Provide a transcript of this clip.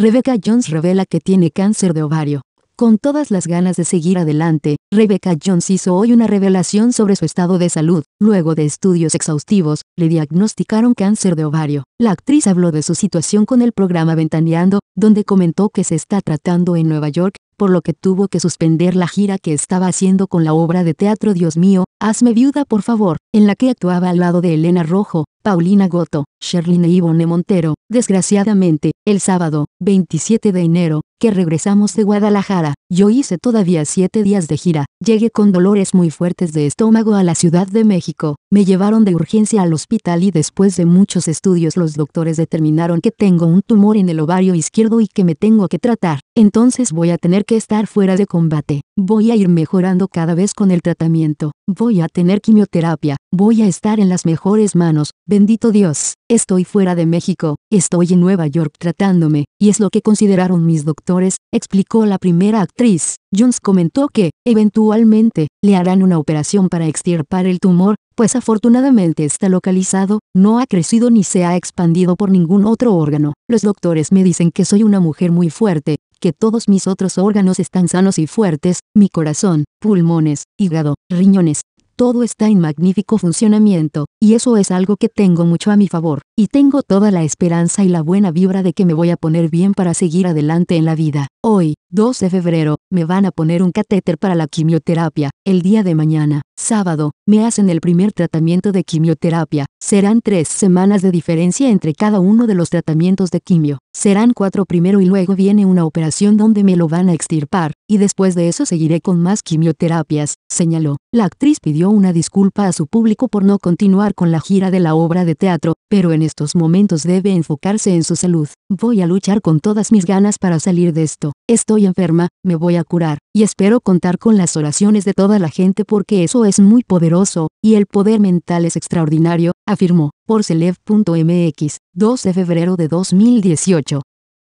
Rebecca Jones revela que tiene cáncer de ovario. Con todas las ganas de seguir adelante, Rebecca Jones hizo hoy una revelación sobre su estado de salud. Luego de estudios exhaustivos, le diagnosticaron cáncer de ovario. La actriz habló de su situación con el programa Ventaneando, donde comentó que se está tratando en Nueva York, por lo que tuvo que suspender la gira que estaba haciendo con la obra de teatro Dios mío, hazme viuda por favor, en la que actuaba al lado de Elena Rojo, Paulina Goto, Sherlyn y Ivone Montero. Desgraciadamente, el sábado, 27 de enero, que regresamos de Guadalajara, yo hice todavía siete días de gira, llegué con dolores muy fuertes de estómago a la Ciudad de México, me llevaron de urgencia al hospital y después de muchos estudios los doctores determinaron que tengo un tumor en el ovario izquierdo y que me tengo que tratar, entonces voy a tener que estar fuera de combate, voy a ir mejorando cada vez con el tratamiento, voy a tener quimioterapia, voy a estar en las mejores manos, bendito Dios. Estoy fuera de México, estoy en Nueva York tratándome, y es lo que consideraron mis doctores, explicó la primera actriz. Jones comentó que, eventualmente, le harán una operación para extirpar el tumor, pues afortunadamente está localizado, no ha crecido ni se ha expandido por ningún otro órgano. Los doctores me dicen que soy una mujer muy fuerte, que todos mis otros órganos están sanos y fuertes, mi corazón, pulmones, hígado, riñones, todo está en magnífico funcionamiento, y eso es algo que tengo mucho a mi favor, y tengo toda la esperanza y la buena vibra de que me voy a poner bien para seguir adelante en la vida. Hoy, 2 de febrero, me van a poner un catéter para la quimioterapia, el día de mañana, Sábado, me hacen el primer tratamiento de quimioterapia. Serán tres semanas de diferencia entre cada uno de los tratamientos de quimio. Serán cuatro primero y luego viene una operación donde me lo van a extirpar, y después de eso seguiré con más quimioterapias, señaló. La actriz pidió una disculpa a su público por no continuar con la gira de la obra de teatro, pero en estos momentos debe enfocarse en su salud. Voy a luchar con todas mis ganas para salir de esto. Estoy enferma, me voy a curar, y espero contar con las oraciones de toda la gente porque eso es es muy poderoso, y el poder mental es extraordinario, afirmó, por Celeb.mx, 12 de febrero de 2018.